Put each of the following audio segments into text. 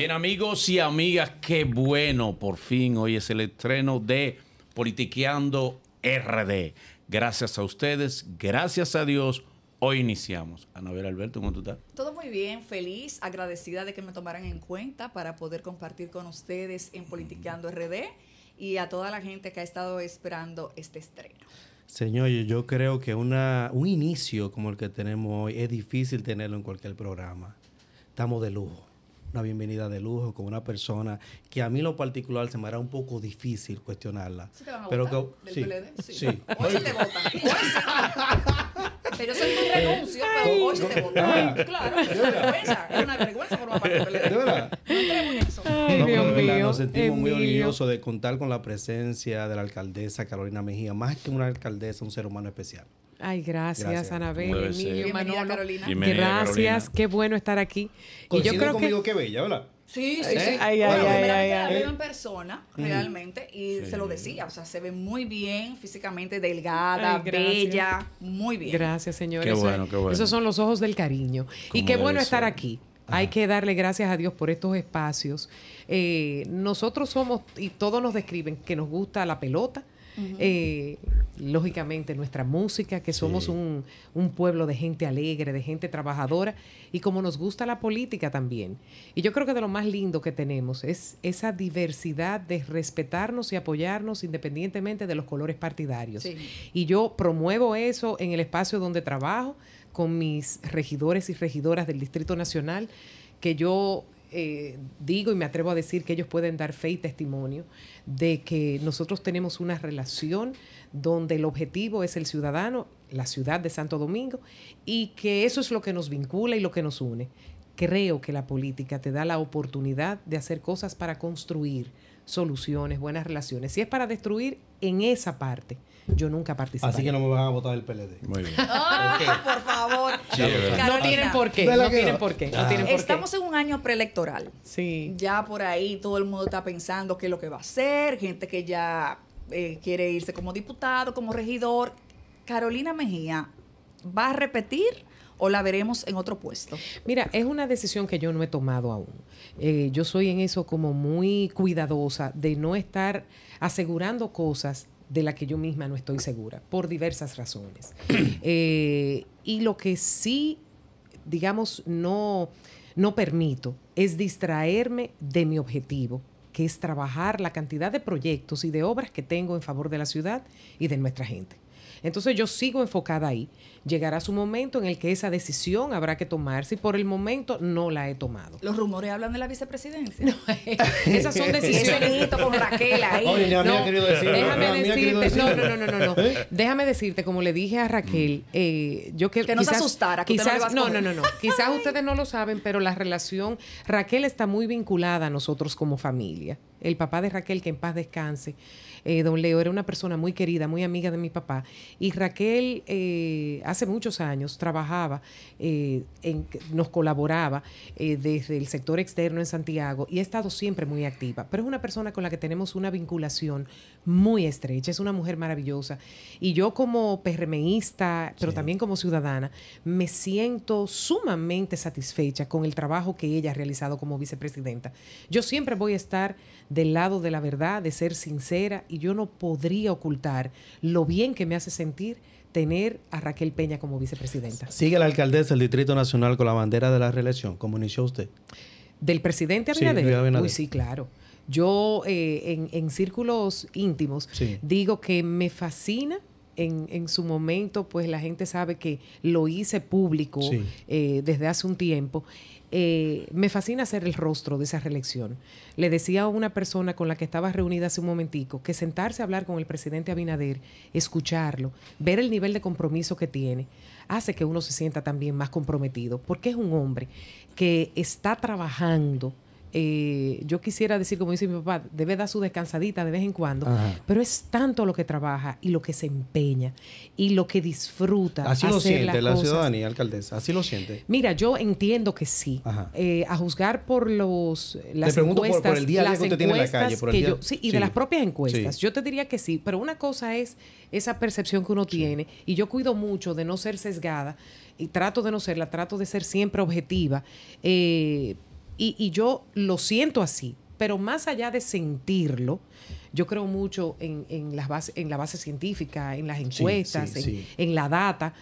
Bien, amigos y amigas, qué bueno. Por fin, hoy es el estreno de Politiqueando RD. Gracias a ustedes, gracias a Dios. Hoy iniciamos. Anabel Alberto, ¿cómo tú estás? Todo muy bien, feliz, agradecida de que me tomaran en cuenta para poder compartir con ustedes en Politiqueando RD y a toda la gente que ha estado esperando este estreno. Señor, yo creo que una, un inicio como el que tenemos hoy es difícil tenerlo en cualquier programa. Estamos de lujo una bienvenida de lujo con una persona que a mí lo particular se me era un poco difícil cuestionarla. ¿Sí te a pero que, sí, PLD? Sí. Hoy te votan. Pero yo soy un renuncio, pero hoy te Claro, es una vergüenza. Es una vergüenza formar parte del PLD. De verdad. No entremos no, verdad, mío, nos sentimos muy orgullosos de contar con la presencia de la alcaldesa Carolina Mejía, más que una alcaldesa, un ser humano especial. Ay, gracias, Anabel, Emilio, Carolina. gracias, qué bueno estar aquí. y yo creo conmigo que... bella, ¿verdad? Sí, sí, sí. Ay, ay, ay, la en persona, realmente, y se lo decía, o sea, se ve muy bien físicamente, delgada, bella, muy bien. Gracias, señores. Qué bueno, qué bueno. Esos son los ojos del cariño. Y qué bueno estar aquí. Hay que darle gracias a Dios por estos espacios. Eh, nosotros somos, y todos nos describen, que nos gusta la pelota, eh, lógicamente nuestra música, que somos un, pueblo de gente alegre, de gente trabajadora, y como nos gusta la política también. Y yo creo que de lo más lindo que tenemos es esa diversidad de respetarnos y apoyarnos independientemente de los colores partidarios. Y yo promuevo eso en el espacio donde trabajo, con mis regidores y regidoras del Distrito Nacional, que yo eh, digo y me atrevo a decir que ellos pueden dar fe y testimonio de que nosotros tenemos una relación donde el objetivo es el ciudadano, la ciudad de Santo Domingo, y que eso es lo que nos vincula y lo que nos une. Creo que la política te da la oportunidad de hacer cosas para construir soluciones, buenas relaciones. Si es para destruir, en esa parte yo nunca participé. Así que no me van a votar el PLD. Muy bien. por favor. no tienen por qué. No ah. tienen por qué. Estamos en un año preelectoral. Sí. Ya por ahí todo el mundo está pensando qué es lo que va a hacer, gente que ya eh, quiere irse como diputado, como regidor. Carolina Mejía, ¿va a repetir o la veremos en otro puesto? Mira, es una decisión que yo no he tomado aún. Eh, yo soy en eso como muy cuidadosa de no estar asegurando cosas de las que yo misma no estoy segura, por diversas razones. Eh, y lo que sí, digamos, no, no permito es distraerme de mi objetivo, que es trabajar la cantidad de proyectos y de obras que tengo en favor de la ciudad y de nuestra gente. Entonces yo sigo enfocada ahí. Llegará su momento en el que esa decisión habrá que tomarse y por el momento no la he tomado. Los rumores hablan de la vicepresidencia. No, esas son decisiones. con Raquel ahí. no, déjame decirte, no, no, no, no, no, ¿Eh? Déjame decirte, como le dije a Raquel, mm. eh, yo que, no quizás, se asustara. Que quizás, no, no, no, no. Quizás ustedes no lo saben, pero la relación Raquel está muy vinculada a nosotros como familia el papá de Raquel, que en paz descanse, eh, don Leo, era una persona muy querida, muy amiga de mi papá. Y Raquel eh, hace muchos años trabajaba, eh, nos colaboraba desde el sector externo en Santiago y ha estado siempre muy activa. Pero es una persona con la que tenemos una vinculación muy estrecha, es una mujer maravillosa. Y yo como perremeísta, pero también como ciudadana, me siento sumamente satisfecha con el trabajo que ella ha realizado como vicepresidenta. Yo siempre voy a estar del lado de la verdad, de ser sincera, y yo no podría ocultar lo bien que me hace sentir tener a Raquel Peña como vicepresidenta. ¿Sigue la alcaldesa del Distrito Nacional con la bandera de la reelección, como inició usted? ¿Del presidente Abinader? Sí, sí, claro. Yo eh, en, círculos íntimos digo que me fascina en, en, su momento, pues la gente sabe que lo hice público eh, desde hace un tiempo. Eh, me fascina ser el rostro de esa reelección. Le decía a una persona con la que estaba reunida hace un momentico que sentarse a hablar con el presidente Abinader, escucharlo, ver el nivel de compromiso que tiene, hace que uno se sienta también más comprometido, porque es un hombre que está trabajando eh, yo quisiera decir, como dice mi papá, debe dar su descansadita de vez en cuando, pero es tanto lo que trabaja y lo que se empeña y lo que disfruta. Así lo siente la ciudadanía, alcaldesa, así lo siente. Mira, yo entiendo que sí. Eh, a juzgar por los las encuestas, sí, y de las propias encuestas. Yo te diría que sí, pero una cosa es esa percepción que uno tiene y yo cuido mucho de no ser sesgada y trato de no serla, trato de ser siempre objetiva. Eh, y, y yo lo siento así, pero más allá de sentirlo, yo creo mucho en, en, las en la base científica, en las encuestas, en, la data.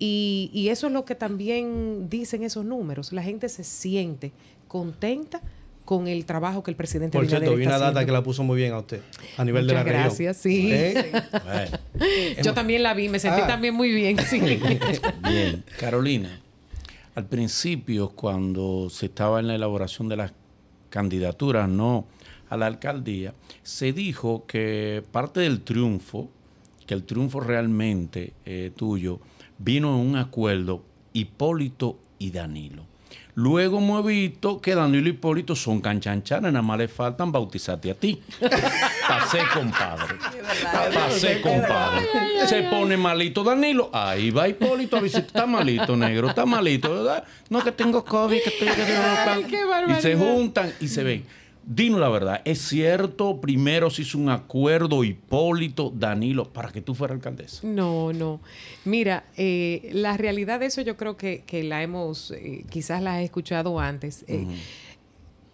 Y, y, eso es lo que también dicen esos números. La gente se siente contenta con el trabajo que el presidente Por cierto, vi una data que la puso muy bien a usted, a nivel de la gracias, Gracias, sí. Yo también la vi, me sentí ah. también muy bien, bien. Carolina al principio, cuando se estaba en la elaboración de las candidaturas, no a la alcaldía, se dijo que parte del triunfo, que el triunfo realmente eh, tuyo, vino en un acuerdo Hipólito y Danilo. Luego hemos visto que Danilo y Hipólito son canchanchanas, nada más le faltan bautizarte a ti. Pasé, compadre. Pasé, compadre. Se pone malito Danilo, ahí va Hipólito a visitar. Está malito, negro, está malito, ¿verdad? No, que tengo COVID, que estoy... y se juntan y se ven. Dino la verdad, ¿es cierto primero se hizo un acuerdo Hipólito, Danilo, para que tú fueras alcaldesa? No, no. Mira, eh, la realidad de eso yo creo que, la hemos, eh, quizás la he escuchado antes. Eh,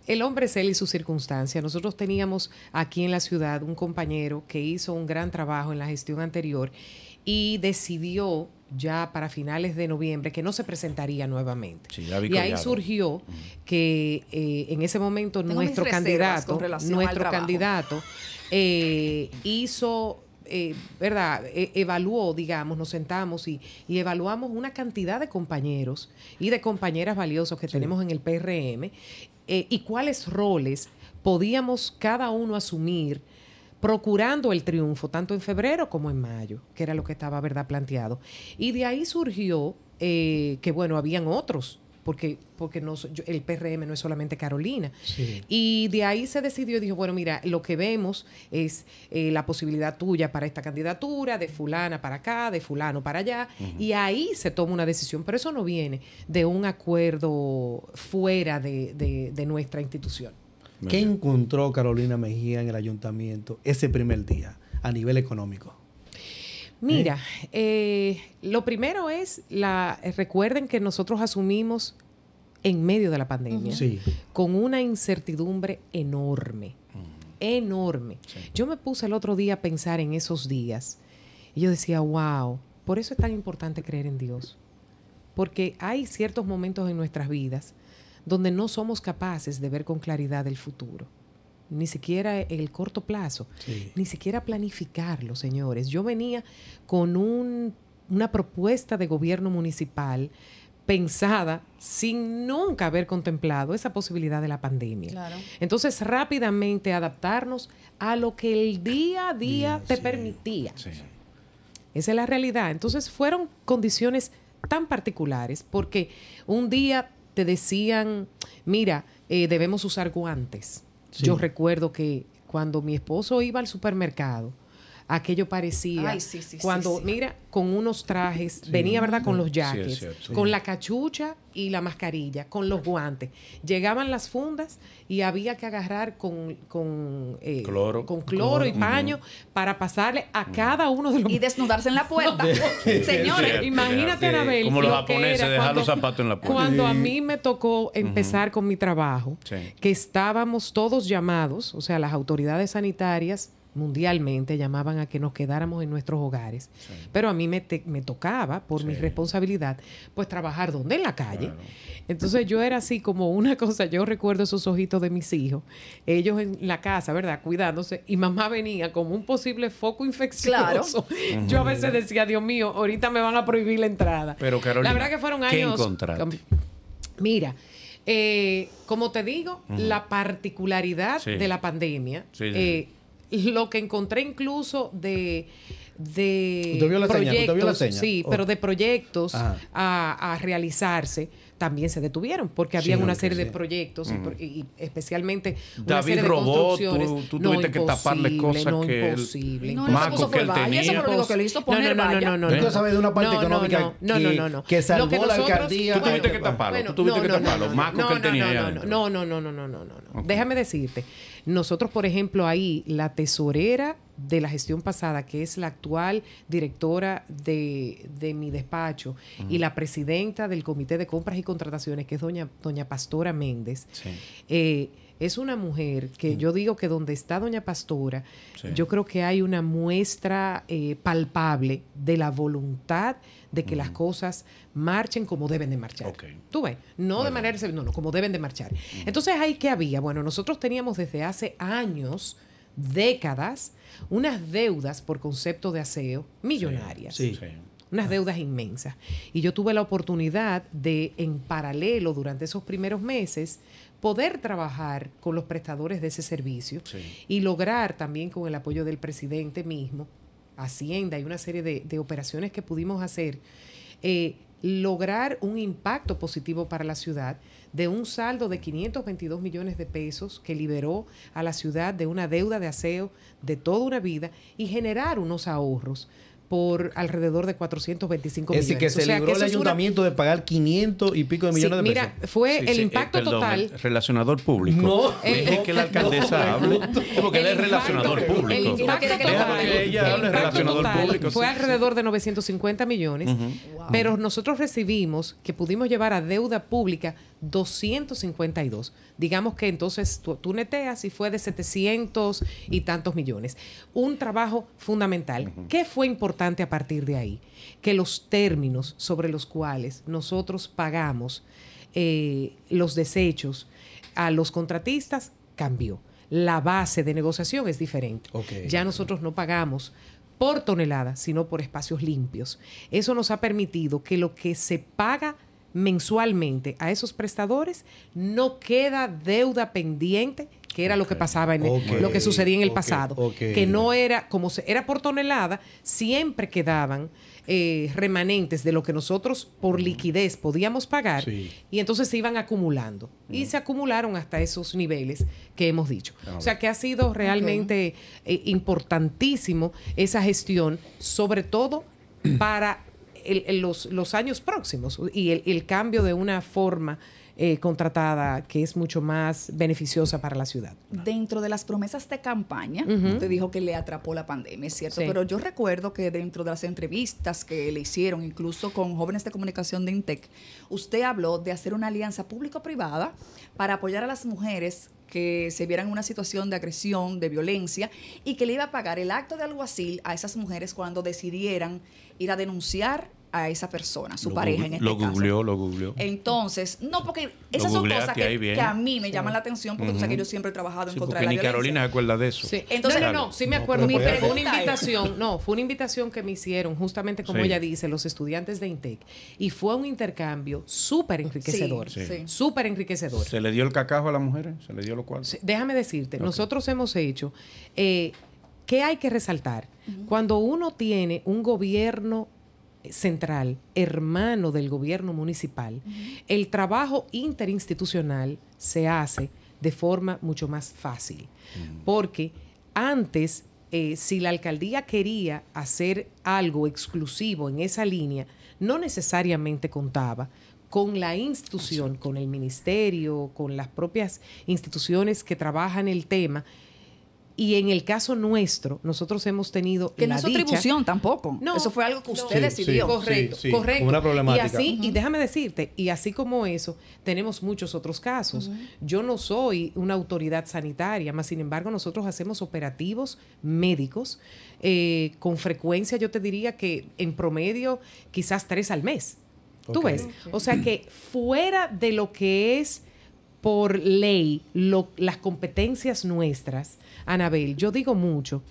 el hombre es él y sus circunstancias. Nosotros teníamos aquí en la ciudad un compañero que hizo un gran trabajo en la gestión anterior y decidió ya para finales de noviembre que no se presentaría nuevamente. y ahí surgió que eh, en ese momento nuestro candidato, nuestro candidato eh, hizo eh, ¿verdad? E, evaluó, digamos, nos sentamos y, evaluamos una cantidad de compañeros y de compañeras valiosos que tenemos en el PRM y cuáles roles podíamos cada uno asumir procurando el triunfo, tanto en febrero como en mayo, que era lo que estaba ¿verdad? planteado. Y de ahí surgió eh, que, bueno, habían otros. Porque, porque no, el PRM no es solamente Carolina. Y de ahí se decidió y dijo, bueno, mira, lo que vemos es eh, la posibilidad tuya para esta candidatura, de fulana para acá, de fulano para allá, y ahí se toma una decisión, pero eso no viene de un acuerdo fuera de nuestra institución. ¿Qué encontró Carolina Mejía en el ayuntamiento ese primer día a nivel económico? Mira, eh, lo primero es la eh, recuerden que nosotros asumimos en medio de la pandemia con una incertidumbre enorme, enorme. Yo me puse el otro día a pensar en esos días y yo decía, wow, por eso es tan importante creer en Dios, porque hay ciertos momentos en nuestras vidas donde no somos capaces de ver con claridad el futuro ni siquiera el corto plazo, ni siquiera planificarlo, señores. Yo venía con una propuesta de gobierno municipal pensada sin nunca haber contemplado esa posibilidad de la pandemia. Entonces, rápidamente adaptarnos a lo que el día a día te permitía. Esa es la realidad. Entonces, fueron condiciones tan particulares porque un día te decían, mira, eh, debemos usar guantes. Yo recuerdo que cuando mi esposo iba al supermercado, aquello parecía. cuando, mira, con unos trajes, venía, ¿verdad? Con mm. los jackets, con la cachucha y la mascarilla, con los guantes. Llegaban las fundas y había que agarrar con, eh, cloro. con cloro, y paño para pasarle a mm. cada uno de los... Y desnudarse en la puerta. Señores, imagínate, Anabel. Como los japoneses, Cuando a mí me tocó empezar con mi trabajo, que estábamos todos llamados, o sea, las autoridades sanitarias, mundialmente llamaban a que nos quedáramos en nuestros hogares, pero a mí me, tocaba, por mi responsabilidad, pues trabajar donde en la calle. Entonces yo era así como una cosa, yo recuerdo esos ojitos de mis hijos, ellos en la casa, ¿verdad? Cuidándose, y mamá venía como un posible foco infeccioso. Yo a veces decía, Dios mío, ahorita me van a prohibir la entrada. Pero Carolina, la verdad que fueron años... Mira, eh, como te digo, la particularidad de la pandemia. Eh, lo que encontré incluso de de vio la proyectos, seña? vio la seña? sí, oh. pero de proyectos a, a, realizarse también se detuvieron porque había sí, una serie sí. de proyectos y, y, especialmente una David serie de construcciones. Tú, tú no tuviste que taparle cosas no que imposible. Él, no, no, puso que él tenía. Eso fue lo único que le hizo poner no, no, no, no, no, no, sabes de una parte económica que, salvó la alcaldía. Tú tuviste que taparlo, tú tuviste que taparlo. Más que él tenía. No, no, no, no, no, no, no. Déjame decirte, nosotros, por ejemplo, ahí, la tesorera de la gestión pasada, que es la actual directora de, mi despacho, y la presidenta del Comité de Compras y Contrataciones, que es doña, doña Pastora Méndez, eh, es una mujer que yo digo que donde está doña Pastora, yo creo que hay una muestra eh, palpable de la voluntad de que las cosas marchen como deben de marchar. Tú ves, no de manera, no, no, como deben de marchar. Entonces, ¿ahí qué había? Bueno, nosotros teníamos desde hace años, décadas, unas deudas por concepto de aseo millonarias. Sí. sí. Unas ah. deudas inmensas. Y yo tuve la oportunidad de, en paralelo, durante esos primeros meses, poder trabajar con los prestadores de ese servicio y lograr también con el apoyo del presidente mismo, Hacienda y una serie de, operaciones que pudimos hacer, eh, lograr un impacto positivo para la ciudad de un saldo de 522 millones de pesos que liberó a la ciudad de una deuda de aseo de toda una vida y generar unos ahorros por alrededor de 425 millones. Es decir, que se o libró el ayuntamiento de pagar 500 y pico de millones de pesos. Mira, fue el eh, impacto total. relacionador público. No, deje eh, eh, que la alcaldesa hable. Porque él es relacionador público. El impacto total, fue alrededor de 950 millones. Pero nosotros recibimos que pudimos llevar a deuda pública 252 digamos que entonces tú, neteas y fue de 700 y tantos millones. Un trabajo fundamental. ¿Qué fue importante a partir de ahí? Que los términos sobre los cuales nosotros pagamos eh, los desechos a los contratistas cambió. La base de negociación es diferente. Ya nosotros no pagamos por tonelada, sino por espacios limpios. Eso nos ha permitido que lo que se paga mensualmente a esos prestadores, no queda deuda pendiente que era lo que pasaba en lo que sucedía en el pasado, que no era como se, era por tonelada, siempre quedaban eh, remanentes de lo que nosotros por liquidez podíamos pagar y entonces se iban acumulando y se acumularon hasta esos niveles que hemos dicho. O sea que ha sido realmente eh, importantísimo esa gestión, sobre todo para los, años próximos y el, cambio de una forma eh, contratada que es mucho más beneficiosa para la ciudad. Dentro de las promesas de campaña, usted dijo que le atrapó la pandemia, es cierto, pero yo recuerdo que dentro de las entrevistas que le hicieron, incluso con jóvenes de comunicación de INTEC, usted habló de hacer una alianza público-privada para apoyar a las mujeres que se vieran en una situación de agresión, de violencia, y que le iba a pagar el acto de alguacil a esas mujeres cuando decidieran ir a denunciar a esa persona, su pareja en este lo Googleó, lo googleó. Entonces, no, porque esas son cosas que, a mí me llaman la atención porque tú sabes que yo siempre he trabajado en contra de la ni Carolina se acuerda de eso. Sí. Entonces, no, no, sí me acuerdo. fue una invitación, no, fue una invitación que me hicieron justamente como ella dice, los estudiantes de Intec. Y fue un intercambio súper enriquecedor, súper enriquecedor. ¿Se le dio el cacajo a la mujer ¿Se le dio lo cual? Déjame decirte, nosotros hemos hecho, eh, ¿qué hay que resaltar? Cuando uno tiene un gobierno central, hermano del gobierno municipal, el trabajo interinstitucional se hace de forma mucho más fácil. Mm. Porque antes, eh, si la alcaldía quería hacer algo exclusivo en esa línea, no necesariamente contaba con la institución, con el ministerio, con las propias instituciones que trabajan el tema, y en el caso nuestro, nosotros hemos tenido. Que la no es atribución tampoco. No, eso fue algo que usted decidió. correcto, sí, Una problemática. Y así, y déjame decirte, y así como eso, tenemos muchos otros casos. Yo no soy una autoridad sanitaria, más sin embargo, nosotros hacemos operativos médicos. Eh, con frecuencia, yo te diría que en promedio, quizás tres al mes. Tú ves. O sea que fuera de lo que es por ley las competencias nuestras, Anabel, yo digo mucho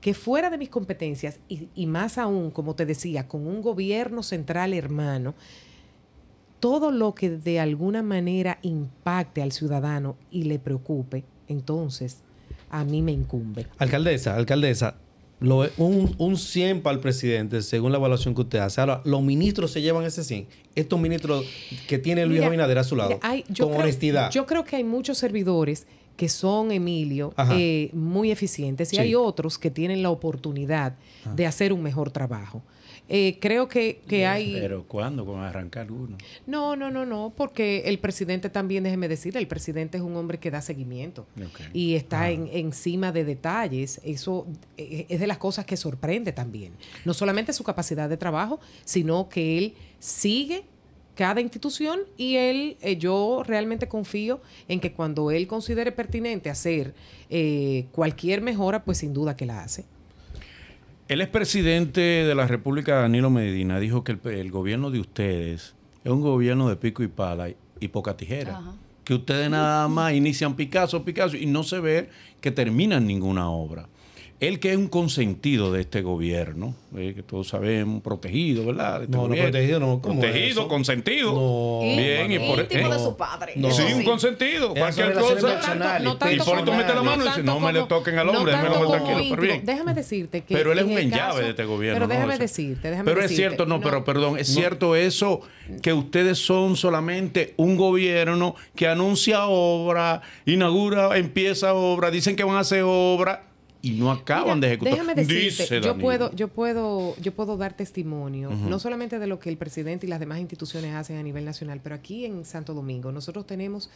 que fuera de mis competencias, y, y más aún, como te decía, con un gobierno central hermano, todo lo que de alguna manera impacte al ciudadano y le preocupe, entonces a mí me incumbe. Alcaldesa, alcaldesa, lo, un, un, 100 para el presidente, según la evaluación que usted hace. Ahora, los ministros se llevan ese 100. Estos ministros que tiene Luis Abinader a su lado, con honestidad. Yo creo que hay muchos servidores que son, Emilio, eh, muy eficientes y hay otros que tienen la oportunidad ah. de hacer un mejor trabajo. Eh, creo que, hay... Pero ¿cuándo? a arrancar uno? No, no, no, no, porque el presidente también, déjeme decir, el presidente es un hombre que da seguimiento y está ah. en, encima de detalles. Eso eh, es de las cosas que sorprende también. No solamente su capacidad de trabajo, sino que él sigue cada institución y él, eh, yo realmente confío en que cuando él considere pertinente hacer cualquier mejora, pues sin duda que la hace. El expresidente de la República, Danilo Medina, dijo que el, gobierno de ustedes es un gobierno de pico y pala y, poca tijera. Que ustedes nada más inician Picasso, Picasso y no se ve que terminan ninguna obra. Él que es un consentido de este gobierno, eh, que todos sabemos, protegido, ¿verdad? Este no, no, protegido no. protegido, consentido. No, Bien, no, y por íntimo de eh, su padre. Sí, un consentido. Cualquier cosa. No tanto, y por eso mete la mano y dice, no me le toquen al hombre, déjame lo tranquilo. Déjame decirte que. Pero él es un enllave de este gobierno. Pero déjame decirte, déjame Pero es cierto, no, pero perdón, es cierto eso, que ustedes son solamente un gobierno que anuncia obra, inaugura, empieza obra, dicen que van a hacer obra y no acaban de ejecutar. Déjame decirte, yo puedo, yo puedo, yo puedo dar testimonio, no solamente de lo que el presidente y las demás instituciones hacen a nivel nacional, pero aquí en Santo Domingo nosotros tenemos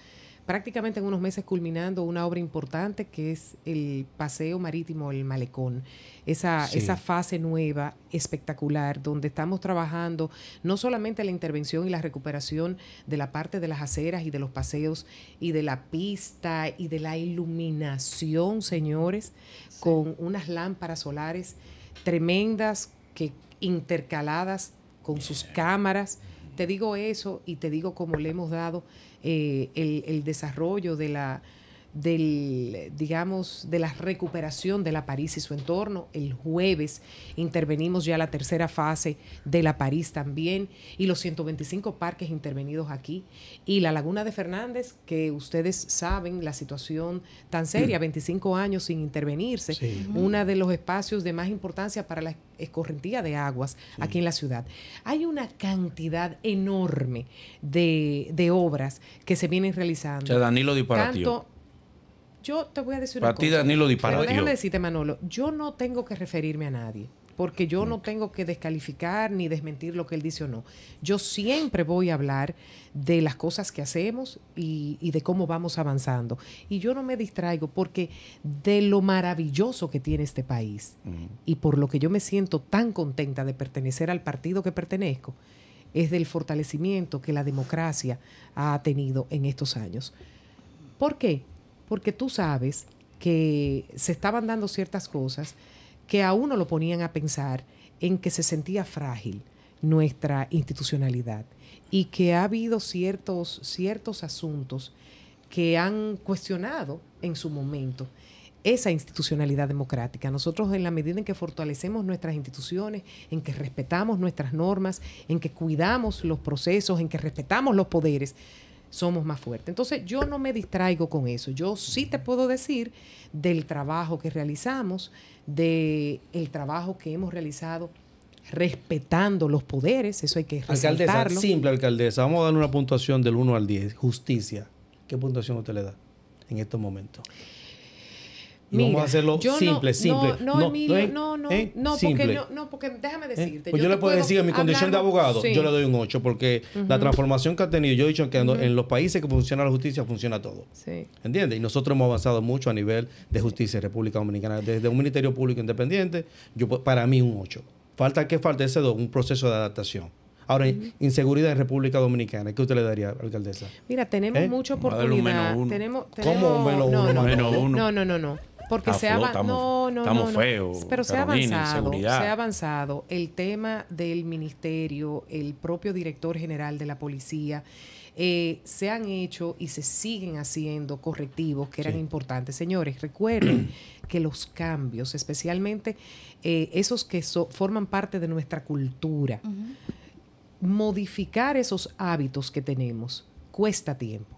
prácticamente en unos meses culminando una obra importante que es el paseo marítimo, el malecón. Esa, esa fase nueva, espectacular, donde estamos trabajando no solamente la intervención y la recuperación de la parte de las aceras y de los paseos y de la pista y de la iluminación, señores, con unas lámparas solares tremendas que intercaladas con sus cámaras te digo eso y te digo cómo le hemos dado eh, el desarrollo de la del, digamos, de la recuperación de la París y su entorno. El jueves intervenimos ya la tercera fase de la París también y los 125 parques intervenidos aquí. Y la Laguna de Fernández, que ustedes saben la situación tan seria, 25 años sin intervenirse, uno de los espacios de más importancia para la escorrentía de aguas aquí en la ciudad. Hay una cantidad enorme de, obras que se vienen realizando yo te voy a decir una cosa. Danilo, Déjame decirte, Manolo, yo no tengo que referirme a nadie porque yo no tengo que descalificar ni desmentir lo que él dice o no. Yo siempre voy a hablar de las cosas que hacemos y, de cómo vamos avanzando. Y yo no me distraigo porque de lo maravilloso que tiene este país y por lo que yo me siento tan contenta de pertenecer al partido que pertenezco, es del fortalecimiento que la democracia ha tenido en estos años. ¿Por qué? porque tú sabes que se estaban dando ciertas cosas que a uno lo ponían a pensar en que se sentía frágil nuestra institucionalidad y que ha habido ciertos, ciertos asuntos que han cuestionado en su momento esa institucionalidad democrática. Nosotros en la medida en que fortalecemos nuestras instituciones, en que respetamos nuestras normas, en que cuidamos los procesos, en que respetamos los poderes, somos más fuertes. Entonces yo no me distraigo con eso. Yo sí te puedo decir del trabajo que realizamos, del el trabajo que hemos realizado respetando los poderes, eso hay que resaltarlo. Alcaldesa, simple alcaldesa, vamos a darle una puntuación del 1 al 10, justicia. ¿Qué puntuación usted le da en estos momentos? vamos a hacerlo simple, simple. No, no, ¿eh? no, Emilio, ¿Eh? no, porque déjame ¿Eh? decirte. Pues yo, le puedo decir, en mi condición de abogado, yo le doy un 8, porque la transformación que ha tenido, yo he dicho que en los países que funciona la justicia, funciona todo. Sí. ¿Entiendes? Y nosotros hemos avanzado mucho a nivel de justicia en República Dominicana. Desde un Ministerio Público Independiente, yo para mí un 8. Falta que falte ese un proceso de adaptación. Ahora, inseguridad en República Dominicana, ¿qué usted le daría, alcaldesa? Mira, tenemos mucho mucha oportunidad. ¿Cómo un menos uno? no. no, no, no. Porque se ha avanzado. No, no, Pero se ha avanzado. avanzado. El tema del ministerio, el propio director general de la policía. Eh, se han hecho y se siguen haciendo correctivos que eran importantes. Señores, recuerden que los cambios, especialmente eh, esos que forman parte de nuestra cultura, modificar esos hábitos que tenemos cuesta tiempo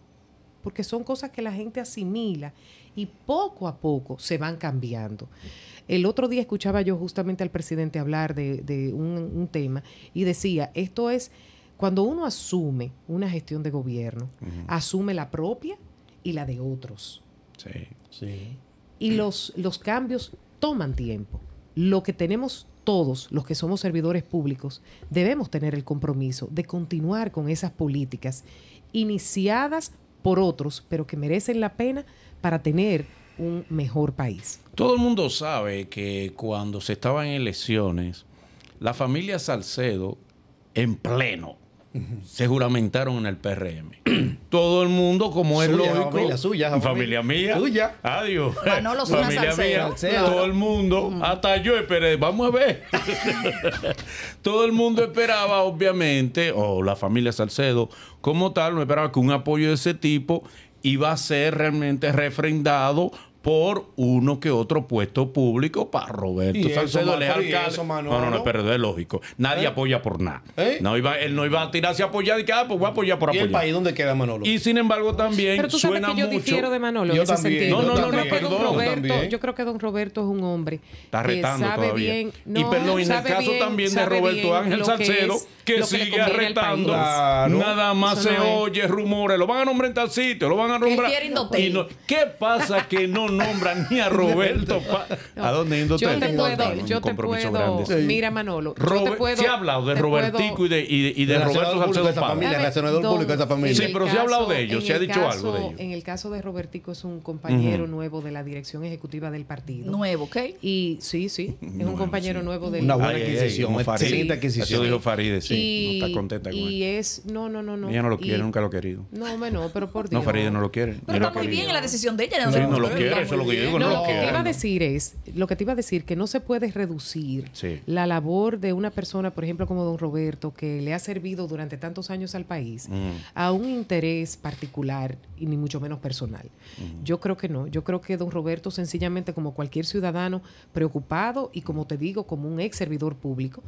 porque son cosas que la gente asimila y poco a poco se van cambiando. El otro día escuchaba yo justamente al presidente hablar de, un, tema y decía, esto es cuando uno asume una gestión de gobierno, asume la propia y la de otros. Sí, sí. Y los, los cambios toman tiempo. Lo que tenemos todos los que somos servidores públicos debemos tener el compromiso de continuar con esas políticas iniciadas otros, pero que merecen la pena para tener un mejor país. Todo el mundo sabe que cuando se estaban en elecciones, la familia Salcedo, en pleno, se juramentaron en el PRM. Todo el mundo, como es lógico. Familia suya, familia, mía. Adiós. familia mía. Todo el mundo, mm. hasta yo esperé. Vamos a ver. Todo el mundo esperaba, obviamente, o la familia Salcedo, como tal, no esperaba que un apoyo de ese tipo iba a ser realmente refrendado por uno que otro puesto público para Roberto no, no, no, pero es lógico. Nadie ¿Eh? apoya por nada. ¿Eh? No iba, él no iba a tirarse a apoyar y que, ah, pues voy a apoyar por apoyar. ¿Y el país donde queda Manolo? Y sin embargo también pero tú suena que yo mucho... difiero de Manolo yo en ese sentido. No, no, no, Roberto, yo creo que don Roberto es un hombre Está retando que sabe todavía. bien... y en el caso también de Roberto Ángel Salcedo, que, sigue retando, nada más se oye rumores, lo van a nombrar en tal sitio, lo van a nombrar... ¿Qué pasa que no no nombran ni a Roberto. Pa... ¿A dónde indo Yo te puedo, yo te puedo mira Manolo, yo te puedo, se ha hablado de Robertico y de, y, y de Roberto Salcedo de esa público de esa familia. Sí, pero se ha hablado de ellos, se ha dicho algo de ellos. En el caso de Robertico es un compañero nuevo de la dirección ejecutiva del partido. Nuevo, ¿ok? Y sí, sí, es un compañero nuevo de Una buena adquisición, excelente adquisición. Eso dijo Farideh, sí, no está contenta con Y es, no, no, no, no. Ella no lo quiere, nunca lo ha querido. No, no, pero por Dios. No, Farideh no lo quiere. Pero está muy bien la decisión de ella, no lo quiere lo que yo digo, no, lo que te iba a decir es, lo que te iba a decir, que no se puede reducir la labor de una persona, por ejemplo, como don Roberto, que le ha servido durante tantos años al país, mm. a un interés particular y ni mucho menos personal. Mm. Yo creo que no. Yo creo que don Roberto, sencillamente, como cualquier ciudadano preocupado y como te digo, como un ex servidor público,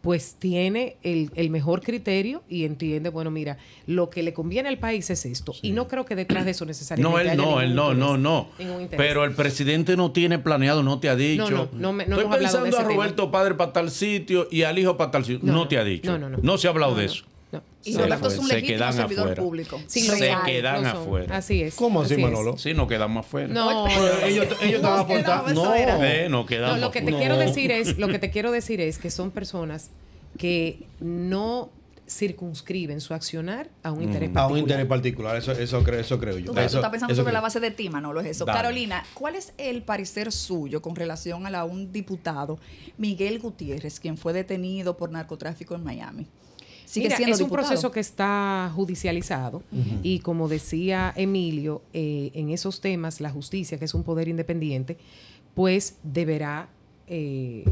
pues tiene el, mejor criterio y entiende, bueno, mira, lo que le conviene al país es esto. Y no creo que detrás de eso necesariamente. No, no, él no, no, no. Pero el presidente no tiene planeado, no te ha dicho. No, no, no, Estoy pensando a Roberto Padre para tal sitio y al hijo para tal sitio. No, te ha dicho. No, no, no. No se ha hablado de eso. No. Y se, datos son es un se legítimo servidor afuera. público. Sí, se quedan afuera. Así es. ¿Cómo así, así Manolo? Sí, nos quedamos afuera. No, pero ellos, ellos estaban aportando. No, eh, no quedamos no, lo que te quiero decir es, lo que te quiero decir es que son personas que no circunscriben su accionar a un interés particular. A un interés particular, eso, eso, creo, eso creo yo. eso, está pensando sobre la base de ti, Manolo, es eso. Carolina, ¿cuál es el parecer suyo con relación a la, un diputado, Miguel Gutiérrez, quien fue detenido por narcotráfico en Miami? es un proceso que está judicializado y como decía Emilio, eh, en esos temas la justicia, que es un poder independiente, pues deberá eh,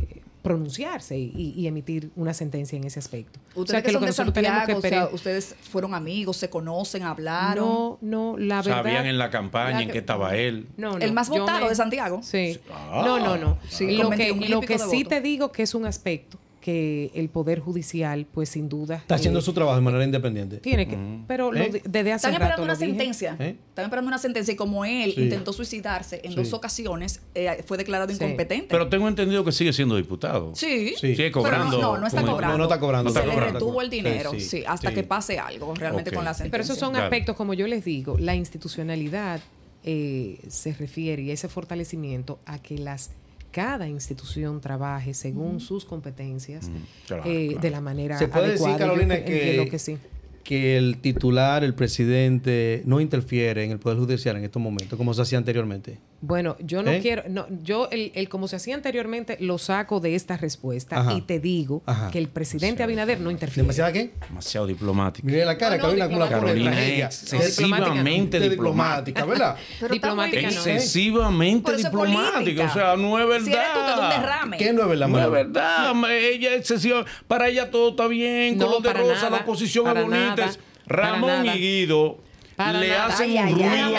pronunciarse y, emitir una sentencia en ese aspecto. Ustedes Santiago, ustedes fueron amigos, se conocen, hablaron. No, no, la verdad. Sabían en la campaña en qué estaba él. el más votado de Santiago. Sí. no, no, no. Ah, lo que, sí te digo que es un aspecto que el Poder Judicial, pues sin duda... Está haciendo eh, su trabajo de manera independiente. Tiene que, pero ¿Eh? desde hace Están esperando una sentencia. ¿Eh? Están esperando una sentencia y como él intentó suicidarse en dos ocasiones, fue declarado incompetente. Pero tengo entendido que sigue siendo diputado. Sí. Sigue cobrando. no, no, está cobrando. No, está cobrando. Se, le retuvo el dinero, sí, hasta que pase algo realmente con la sentencia. Pero esos son aspectos, como yo les digo, la institucionalidad se refiere y ese fortalecimiento a que las cada institución trabaje según sus competencias eh, de la manera ¿Se puede Decir, Carolina, que, que el titular, el presidente, no interfiere en el Poder Judicial en estos momentos, como se hacía anteriormente? Bueno, yo no quiero, no, yo el, el, como se hacía anteriormente lo saco de esta respuesta y te digo que el presidente Abinader no interfiere. ¿Demasiado qué? Demasiado diplomático. Mire la cara, ah, no, Carolina, Carolina excesivamente diplomática, ¿verdad? Pero diplomática excesivamente diplomática, o sea, no es verdad. Si eres tú, te ¿Qué no es verdad? No es verdad. Ella es excesiva, para ella todo está bien, color de rosa, la oposición es bonita. Ramón y Guido le hacen un ruido.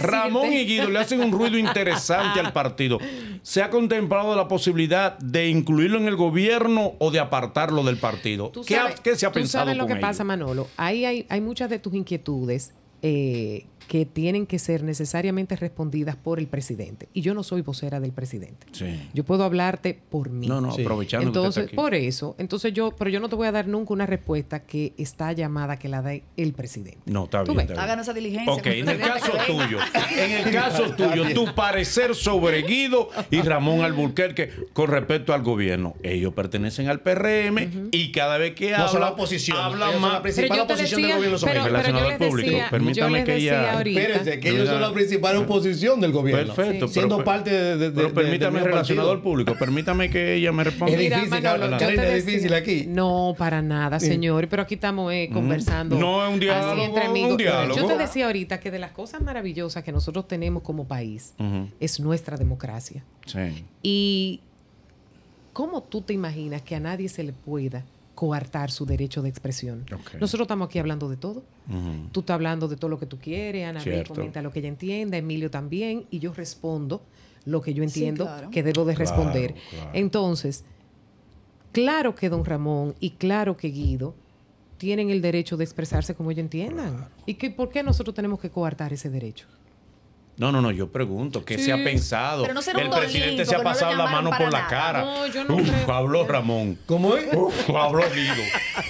Ramón y Guido le hacen un ruido interesante al ah. partido. ¿Se ha contemplado la posibilidad de incluirlo en el gobierno o de apartarlo del partido? ¿Qué, ha, ¿Qué, se ha tú pensado? ¿Sabes lo que pasa, Manolo? Ahí hay, muchas de tus inquietudes eh, que tienen que ser necesariamente respondidas por el presidente. Y yo no soy vocera del presidente. Yo puedo hablarte por mí. No, no, aprovechando. Entonces, por eso, entonces yo, pero yo no te voy a dar nunca una respuesta que está llamada que la dé el presidente. No, está bien. Hagan esa diligencia. Ok, en el caso tuyo, en el caso tuyo, tu parecer sobre Guido y Ramón Alburquerque con respecto al gobierno. Ellos pertenecen al PRM y cada vez que hablan, la oposición. hablan más. La principal oposición del gobierno Permítame que ella Espérense, que ellos son la principal oposición del gobierno. Perfecto. Siendo parte de, permítame, relacionado público, permítame que ella me responda. Es difícil, es difícil aquí. No, para nada, señor. Pero aquí estamos eh, mm, conversando. No, es un diálogo. Yo te decía ahorita que de las cosas maravillosas que nosotros tenemos como país es nuestra democracia. Sí. Y ¿cómo tú te imaginas que a nadie se le pueda coartar su derecho de expresión. Nosotros estamos aquí hablando de todo. Tú estás hablando de todo lo que tú quieres, Ana comenta lo que ella entienda, Emilio también, y yo respondo lo que yo entiendo que debo de responder. Entonces, claro que don Ramón y claro que Guido tienen el derecho de expresarse como ellos entiendan. ¿Y que, por qué nosotros tenemos que coartar ese derecho? No, no, no, yo pregunto, ¿qué se ha pensado? el presidente se ha pasado la mano por la cara. No, yo no Pablo Ramón. ¿Cómo es? Pablo habló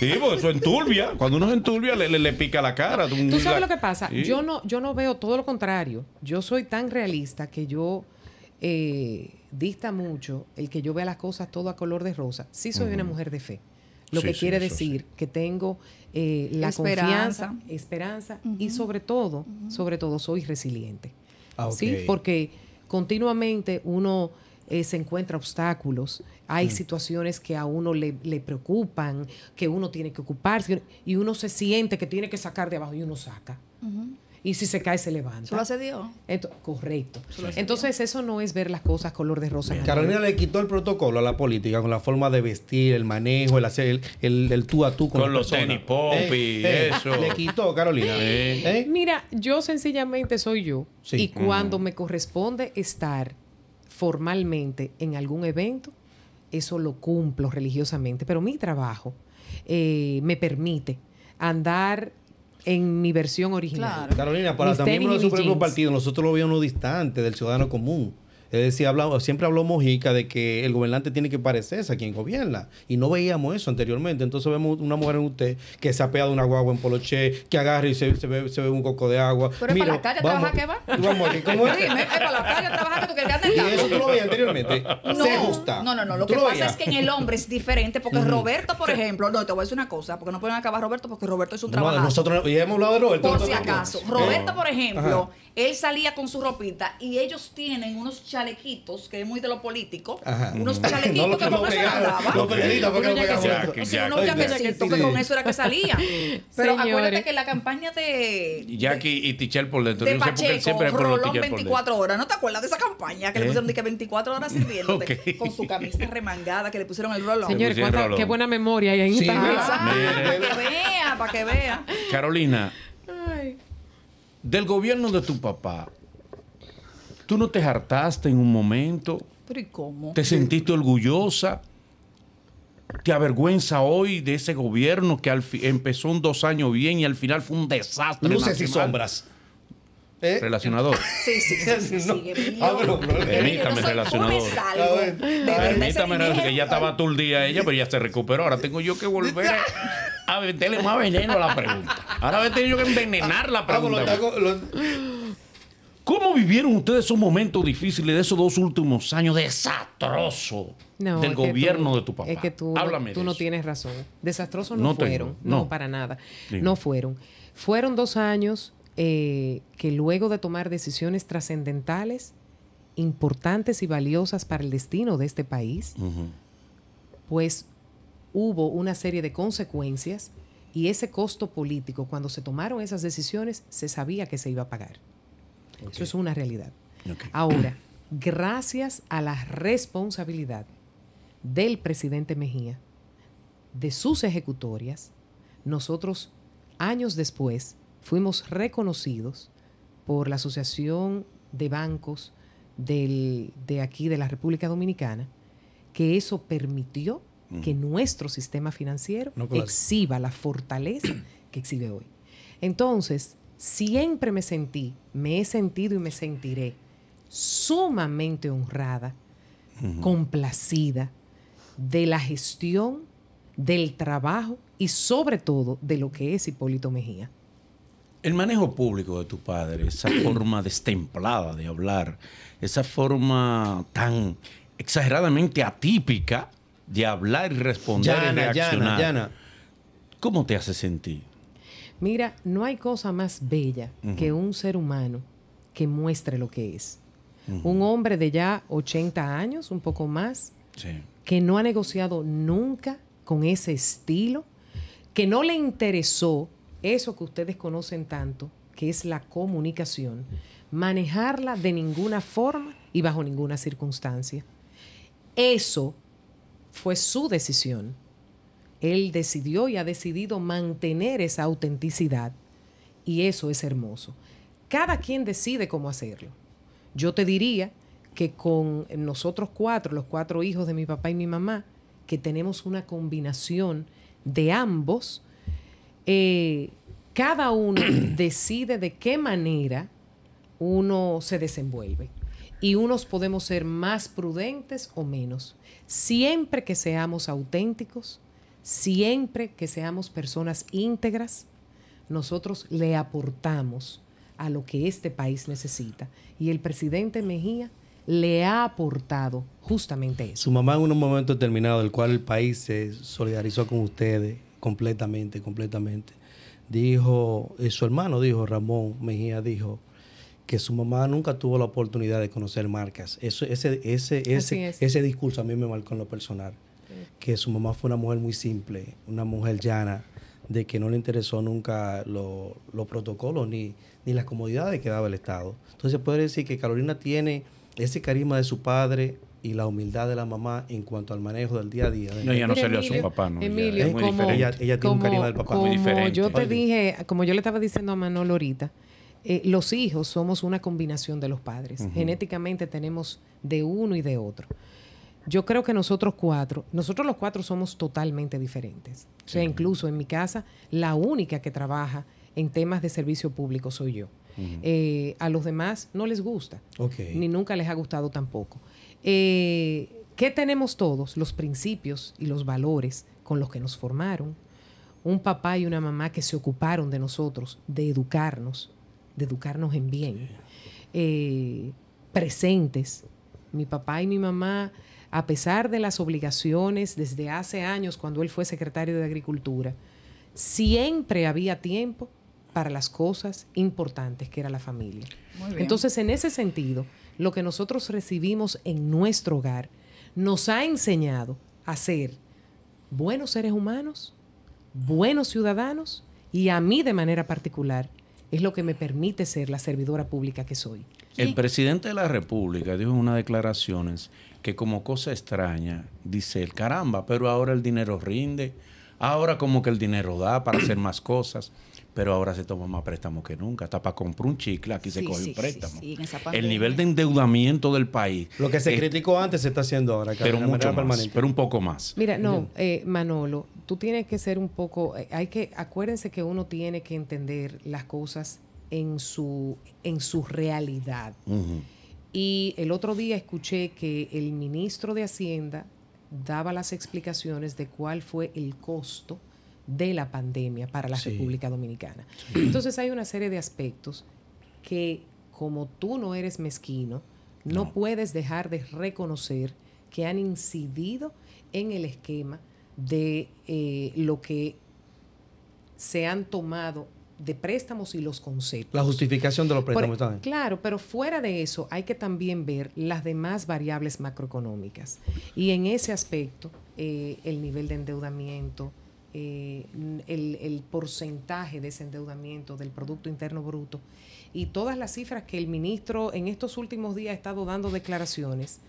Sí, pues, eso enturbia. Cuando uno se enturbia, le, pica la cara. Tú sabes lo que pasa. Yo, no, yo no veo todo lo contrario. Yo soy tan realista que yo eh, dista mucho el que yo vea las cosas todo a color de rosa. Sí soy una mujer de fe. Lo que quiere decir que tengo eh, la esperanza. confianza, esperanza y sobre todo, sobre todo soy resiliente. Ah, ¿sí? Porque continuamente uno eh, se encuentra obstáculos, hay mm. situaciones que a uno le, preocupan, que uno tiene que ocuparse y uno se siente que tiene que sacar de abajo y uno saca. Y si se cae, se levanta. lo hace Dios. correcto. Entonces, eso no es ver las cosas color de rosa. Carolina le quitó el protocolo a la política con la forma de vestir, el manejo, el hacer el, tú a tú con, los tenis pop eh, eh, eso. le quitó, Carolina. Eh, Mira, yo sencillamente soy yo. Y cuando me corresponde estar formalmente en algún evento, eso lo cumplo religiosamente. Pero mi trabajo me permite andar en mi versión original. Carolina, para también miembros de su propio partido, nosotros lo veíamos distante del ciudadano común. Es decir, siempre habló Mojica de que el gobernante tiene que parecerse a quien gobierna. Y no veíamos eso anteriormente. Entonces vemos una mujer en usted que se ha pegado una guagua en Poloche, que agarra y se, ve, se un coco de agua. Pero Mira, es para la calle vamos, trabaja que va. ¿cómo es? es para la calle trabaja que tú quieres Y eso tú lo veías anteriormente. No, se gusta. No, no, no. Lo que pasa es que en el hombre es diferente porque Roberto, por ejemplo, no, te voy a decir una cosa, porque no pueden acabar Roberto porque Roberto es un no, Nosotros ya hemos hablado de Roberto. Por si acaso. Roberto, por ejemplo, él salía con su ropita y ellos tienen unos chalequitos, que es muy de lo político, unos chalequitos que con eso No, periodistas, que con eso era que salía Pero acuérdate que la campaña de... Jackie y Tichel por dentro. De Pacheco, sé Rolón 24 horas. ¿No te acuerdas de esa campaña que le ¿Eh? pusieron de que 24 horas sirviéndote con su camisa remangada que le pusieron el Rolón? Señores, qué buena memoria hay ahí. Instagram para que vea, para que vea. Carolina, del gobierno de tu papá, ¿Tú no te hartaste en un momento? ¿Pero y cómo? ¿Te sentiste orgullosa? ¿Te avergüenza hoy de ese gobierno que al empezó un dos años bien y al final fue un desastre? Luces y sombras. ¿Eh? Relacionador. Sí, sí, sí. Ah, Permítame, relacionador. Ah, Permítame, que ya estaba todo el día ella, pero ya se recuperó. Ahora tengo yo que volver a meterle más veneno a la pregunta. Ahora tengo yo que envenenar la ah, pregunta. ¿Cómo vivieron ustedes esos momentos difíciles de esos dos últimos años desastroso del gobierno de tu papá? Es que tú, no tienes razón. Desastrosos no, fueron, no. para nada. No fueron. Fueron dos años eh, que luego de tomar decisiones trascendentales, importantes y valiosas para el destino de este país, pues hubo una serie de consecuencias y ese costo político, cuando se tomaron esas decisiones, se sabía que se iba a pagar. Eso es una realidad. Ahora, gracias a la responsabilidad del presidente Mejía, de sus ejecutorias, nosotros años después fuimos reconocidos por la Asociación de Bancos de aquí, de la República Dominicana, que eso permitió que nuestro sistema financiero exhiba la fortaleza que exhibe hoy. Entonces, siempre me sentí, me he sentido y me sentiré sumamente honrada, complacida de la gestión, del trabajo y sobre todo de lo que es Hipólito Mejía. El manejo público de tu padre, esa forma destemplada de hablar, esa forma tan exageradamente atípica de hablar y responder y reaccionar. ¿Cómo te hace sentir? Mira, no hay cosa más bella que un ser humano que muestre lo que es. Un hombre de ya 80 años, un poco más, que no ha negociado nunca con ese estilo, que no le interesó eso que ustedes conocen tanto, que es la comunicación, manejarla de ninguna forma y bajo ninguna circunstancia. Eso fue su decisión él decidió y ha decidido mantener esa autenticidad. Y eso es hermoso. Cada quien decide cómo hacerlo. Yo te diría que con nosotros cuatro, los cuatro hijos de mi papá y mi mamá, que tenemos una combinación de ambos, eh, cada uno decide de qué manera uno se desenvuelve. Y unos podemos ser más prudentes o menos. Siempre que seamos auténticos, Siempre que seamos personas íntegras, nosotros le aportamos a lo que este país necesita. Y el presidente Mejía le ha aportado justamente eso. Su mamá en un momento determinado, el cual el país se solidarizó con ustedes completamente, completamente. Dijo, eh, su hermano dijo, Ramón Mejía dijo, que su mamá nunca tuvo la oportunidad de conocer marcas. Eso, ese, ese discurso a mí me marcó en lo personal que su mamá fue una mujer muy simple, una mujer llana, de que no le interesó nunca los protocolos ni, las comodidades que daba el Estado. Entonces puede decir que Carolina tiene ese carisma de su padre y la humildad de la mamá en cuanto al manejo del día a día. No, ella no salió a su papá, ¿no? Emilio, es muy diferente. Ella, tiene un carisma del papá. muy diferente. Yo te dije, como yo le estaba diciendo a Manolo ahorita, eh, los hijos somos una combinación de los padres. Genéticamente tenemos de uno y de otro yo creo que nosotros cuatro, nosotros los cuatro somos totalmente diferentes. O sea, incluso en mi casa, la única que trabaja en temas de servicio público soy yo. Eh, a los demás no les gusta, ni nunca les ha gustado tampoco. Eh, ¿Qué tenemos todos? Los principios y los valores con los que nos formaron. Un papá y una mamá que se ocuparon de nosotros, de educarnos, de educarnos en bien. Eh, presentes. Mi papá y mi mamá a pesar de las obligaciones desde hace años cuando él fue secretario de Agricultura, siempre había tiempo para las cosas importantes que era la familia. Entonces, en ese sentido, lo que nosotros recibimos en nuestro hogar nos ha enseñado a ser buenos seres humanos, buenos ciudadanos y a mí de manera particular, es lo que me permite ser la servidora pública que soy. El presidente de la República dijo en unas declaraciones que como cosa extraña, dice el caramba, pero ahora el dinero rinde, ahora como que el dinero da para hacer más cosas pero ahora se toma más préstamos que nunca. Hasta para comprar un chicle aquí se coge un préstamo. el nivel de endeudamiento del país. Lo que se criticó antes se está haciendo ahora, pero mucho pero un poco más. Mira, no, eh, Manolo, tú tienes que ser un poco, eh, hay que, acuérdense que uno tiene que entender las cosas en su, en su realidad. Y el otro día escuché que el ministro de Hacienda daba las explicaciones de cuál fue el costo de la pandemia para la República Dominicana. Entonces hay una serie de aspectos que como tú no eres mezquino, no, puedes dejar de reconocer que han incidido en el esquema de eh, lo que se han tomado de préstamos y los conceptos. La justificación de los préstamos también. Claro, pero fuera de eso hay que también ver las demás variables macroeconómicas. Y en ese aspecto, eh, el nivel de endeudamiento, eh, el, porcentaje de ese endeudamiento del Producto Interno Bruto y todas las cifras que el ministro en estos últimos días ha estado dando declaraciones,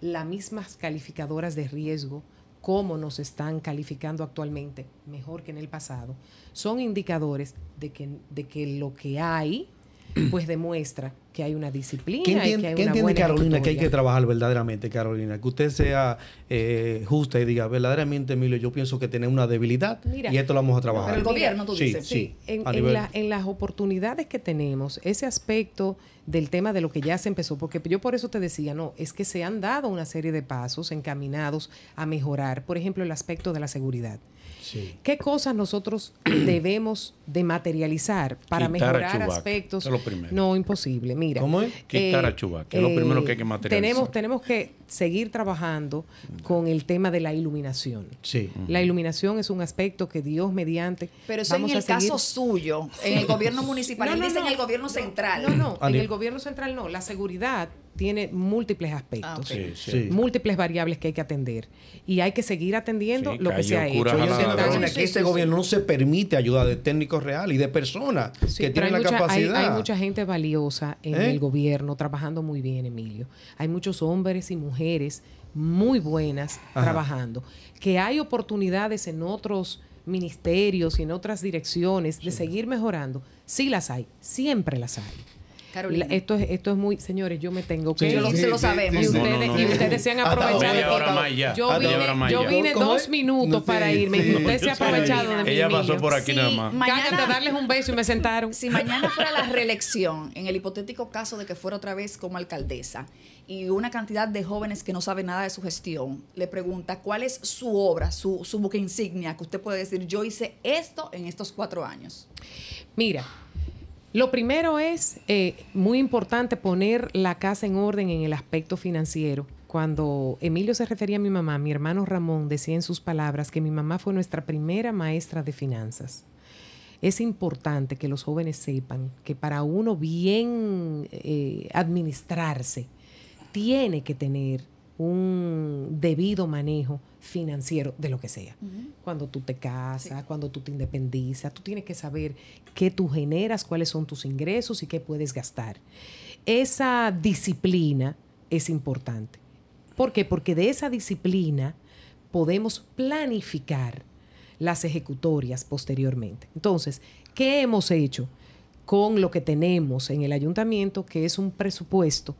las mismas calificadoras de riesgo, como nos están calificando actualmente, mejor que en el pasado, son indicadores de que, de que lo que hay pues demuestra que hay una disciplina. y que hay ¿qué entiende Carolina que hay que trabajar verdaderamente, Carolina? Que usted sea eh, justa y diga, verdaderamente, Emilio, yo pienso que tiene una debilidad y esto lo vamos a trabajar. Pero el gobierno, tú dices. Sí, sí. En, en, las oportunidades que tenemos, ese aspecto del tema de lo que ya se empezó, porque yo por eso te decía, no, es que se han dado una serie de pasos encaminados a mejorar, por ejemplo, el aspecto de la seguridad. ¿Qué cosas nosotros debemos de materializar para mejorar aspectos? No, imposible. Mira. ¿Cómo es? Eh, Quitar a Chubac, es lo eh, primero que hay que materializar. Tenemos, tenemos que seguir trabajando con el tema de la iluminación. Sí. La iluminación es un aspecto que Dios mediante. Pero eso es en el caso suyo, en el gobierno municipal. no, no, en el gobierno central. No, no, en el gobierno central no. La seguridad tiene múltiples aspectos, ah, múltiples variables que hay que atender. Y hay que seguir atendiendo lo que se ha hecho. que este gobierno no se permite ayuda de técnicos reales y de personas que tienen la capacidad. Hay, mucha gente valiosa en ¿Eh? el gobierno trabajando muy bien, Emilio. Hay muchos hombres y mujeres muy buenas trabajando. Que hay oportunidades en otros ministerios y en otras direcciones de seguir mejorando. Sí las hay, siempre las hay. Carolina. esto, es, esto es muy, señores, yo me tengo que ir. se lo sabemos. y, ustedes, ustedes se han aprovechado. Yo vine, yo vine dos minutos para irme y usted se han aprovechado de mí. Ella pasó por aquí nada más. Cállate a darles un beso y me sentaron. Si mañana fuera la reelección, en el hipotético caso de que fuera otra vez como alcaldesa, y una cantidad de jóvenes que no saben nada de su gestión, le pregunta cuál es su obra, su, su buque insignia, que usted puede decir, yo hice esto en estos cuatro años. Mira, lo primero es eh, muy importante poner la casa en orden en el aspecto financiero. Cuando Emilio se refería a mi mamá, mi hermano Ramón decía en sus palabras que mi mamá fue nuestra primera maestra de finanzas. Es importante que los jóvenes sepan que para uno bien eh, administrarse, tiene que tener un debido manejo financiero de lo que sea. Cuando tú te casas, cuando tú te independizas, tú tienes que saber qué tú generas, cuáles son tus ingresos y qué puedes gastar. Esa disciplina es importante. ¿Por qué? Porque de esa disciplina podemos planificar las ejecutorias posteriormente. Entonces, ¿qué hemos hecho con lo que tenemos en el ayuntamiento, que es un presupuesto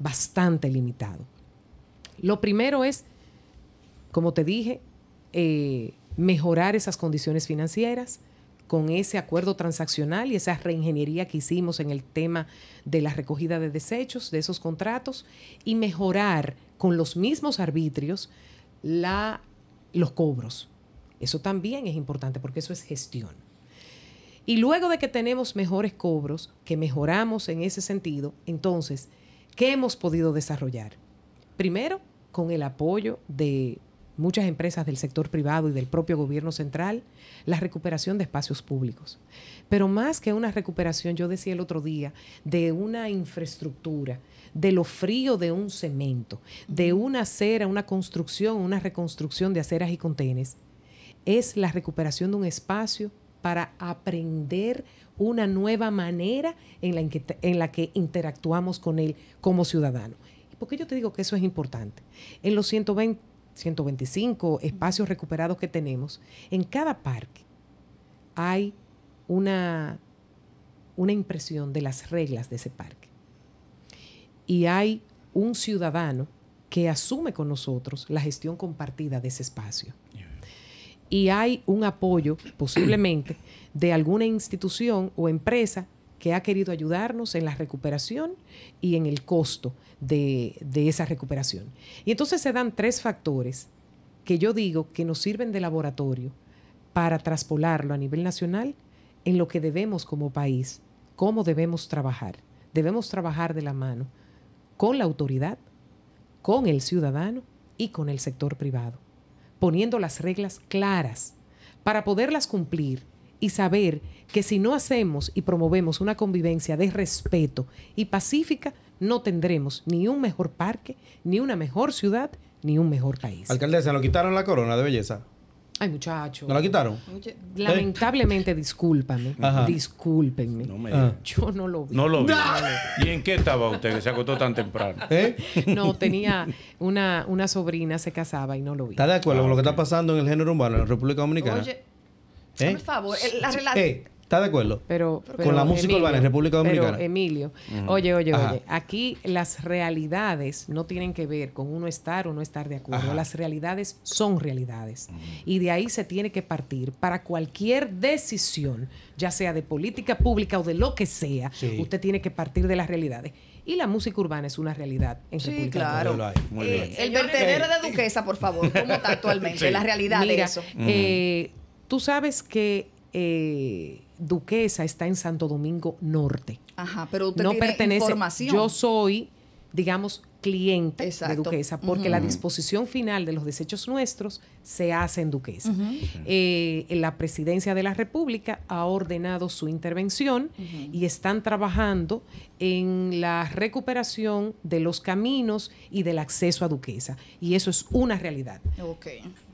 bastante limitado? Lo primero es, como te dije, eh, mejorar esas condiciones financieras con ese acuerdo transaccional y esa reingeniería que hicimos en el tema de la recogida de desechos de esos contratos y mejorar con los mismos arbitrios la, los cobros. Eso también es importante porque eso es gestión. Y luego de que tenemos mejores cobros, que mejoramos en ese sentido, entonces, ¿qué hemos podido desarrollar? Primero, con el apoyo de muchas empresas del sector privado y del propio gobierno central, la recuperación de espacios públicos. Pero más que una recuperación, yo decía el otro día, de una infraestructura, de lo frío de un cemento, de una acera, una construcción, una reconstrucción de aceras y contenes, es la recuperación de un espacio para aprender una nueva manera en la, la que interactuamos con él como ciudadano porque yo te digo que eso es importante. En los 120, 125 espacios recuperados que tenemos, en cada parque hay una, una impresión de las reglas de ese parque. Y hay un ciudadano que asume con nosotros la gestión compartida de ese espacio. Y hay un apoyo, posiblemente, de alguna institución o empresa que ha querido ayudarnos en la recuperación y en el costo de, esa recuperación. Y entonces se dan tres factores que yo digo que nos sirven de laboratorio para traspolarlo a nivel nacional en lo que debemos como país, cómo debemos trabajar. Debemos trabajar de la mano con la autoridad, con el ciudadano y con el sector privado, poniendo las reglas claras para poderlas cumplir y saber que si no hacemos y promovemos una convivencia de respeto y pacífica, no tendremos ni un mejor parque, ni una mejor ciudad, ni un mejor país. Alcaldesa, ¿nos quitaron la corona de belleza? Ay, muchacho. ¿No la quitaron? ¿Eh? lamentablemente, discúlpame. Discúlpenme. Ah. Yo no lo vi. No lo vi. ¿Y en qué estaba usted que se acostó tan temprano? ¿Eh? No, tenía una, una sobrina, se casaba y no lo vi. ¿Está de acuerdo con lo que ah, está pasando en el género humano en la República Dominicana? Por ¿Eh? favor, la relación... Eh, ¿Está de acuerdo? Pero, Con la música urbana en República Dominicana. Emilio, oye, oye, oye. Aquí las realidades no tienen que ver con uno estar o no estar de acuerdo. Las realidades son realidades. Y de ahí se tiene que partir para cualquier decisión, ya sea de política pública o de lo que sea. Usted tiene que partir de las realidades y la música urbana es una realidad en República claro. Eh, el vertedero de Duquesa, por favor, ¿cómo está actualmente? La realidad eso. Tú sabes que eh, Duquesa está en Santo Domingo Norte. Ajá, pero usted no pertenece. Información. Yo soy, digamos, cliente de Duquesa, porque la disposición final de los desechos nuestros se hace en Duquesa. Eh, la Presidencia de la República ha ordenado su intervención y están trabajando en la recuperación de los caminos y del acceso a Duquesa. Y eso es una realidad.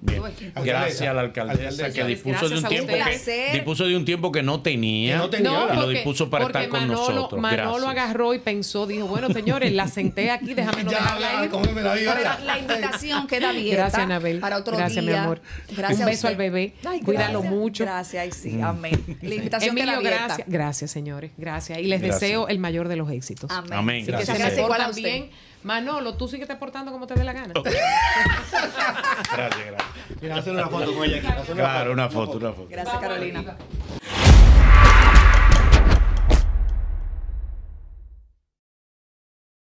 Gracias a la alcaldesa que dispuso de, un tiempo que, dispuso de un tiempo que no tenía, y lo dispuso para estar con Manolo, nosotros. Manolo agarró y pensó, dijo, bueno señores, la senté aquí, déjame la, invitación queda bien. Gracias, Anabel. Para otro gracias, mi amor. Un beso al bebé. Cuídalo mucho. Gracias, sí, amén. La invitación Gracias, gracias, señores. Gracias. Y les deseo el mayor de los éxitos. Amén. gracias. gracias Manolo, tú te portando como te dé la gana. gracias, gracias. Mira, una foto con ella Claro, una foto, una foto. Gracias, Carolina.